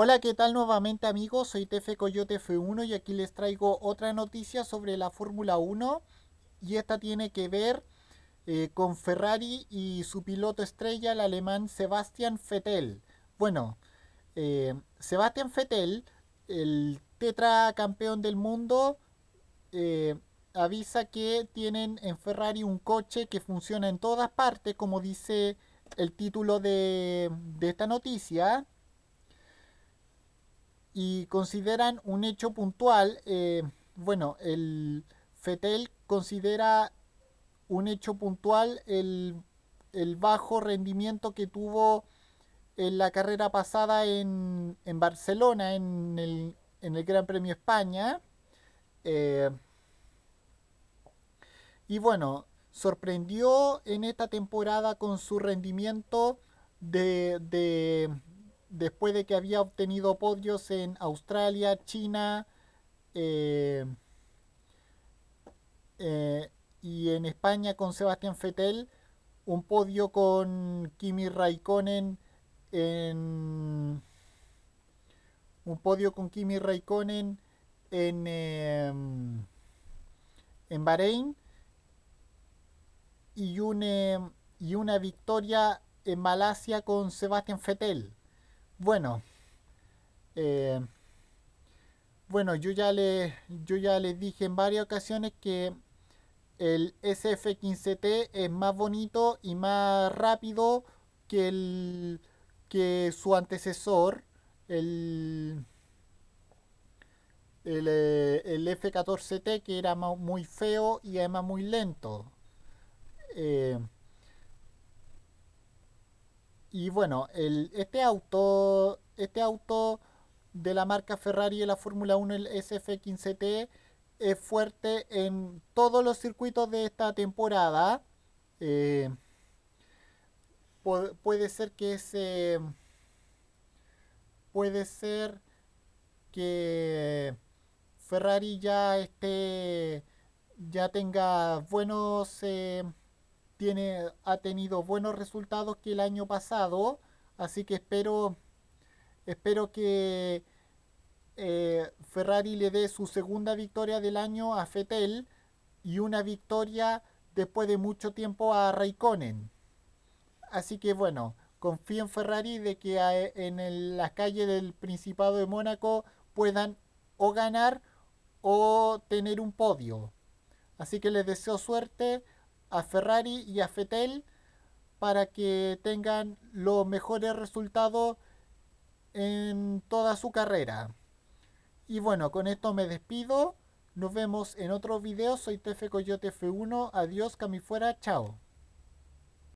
Hola, ¿qué tal nuevamente amigos? Soy TF Coyote F1 y aquí les traigo otra noticia sobre la Fórmula 1 y esta tiene que ver eh, con Ferrari y su piloto estrella, el alemán Sebastian Vettel. Bueno, eh, Sebastian Vettel, el tetracampeón del mundo, eh, avisa que tienen en Ferrari un coche que funciona en todas partes, como dice el título de esta noticia y consideran un hecho puntual, eh, bueno, el FETEL considera un hecho puntual el, bajo rendimiento que tuvo en la carrera pasada en, Barcelona, en el, Gran Premio España. Eh, y bueno, sorprendió en esta temporada con su rendimiento de, de, después de que había obtenido podios en Australia, China eh, eh, y en España con Sebastián Fettel, un podio con Kimi Raikkonen en un podio con Kimi Raikkonen en, eh, en Bahrein y, y una victoria en Malasia con Sebastián Fettel. Bueno, eh, bueno, yo ya, le yo ya les dije en varias ocasiones que el SF15T es más bonito y más rápido que, el, que su antecesor, el, el, eh, F14T, que era muy feo y además muy lento. Eh, y bueno, el, este auto, este auto de la marca Ferrari de la Fórmula 1, el SF15T, es fuerte en todos los circuitos de esta temporada. Eh, puede ser que ese puede ser que Ferrari ya ya tenga buenos eh, tiene, ha tenido buenos resultados que el año pasado, así que espero, espero que eh, Ferrari le dé su segunda victoria del año a Fettel y una victoria después de mucho tiempo a Raikkonen. Así que bueno, confío en Ferrari de que en las la calle del Principado de Mónaco puedan o ganar o tener un podio. Así que les deseo suerte a Ferrari y a Fetel para que tengan los mejores resultados en toda su carrera. Y bueno, con esto me despido. Nos vemos en otro video. Soy TF Coyote F1. Adiós, cami fuera. Chao.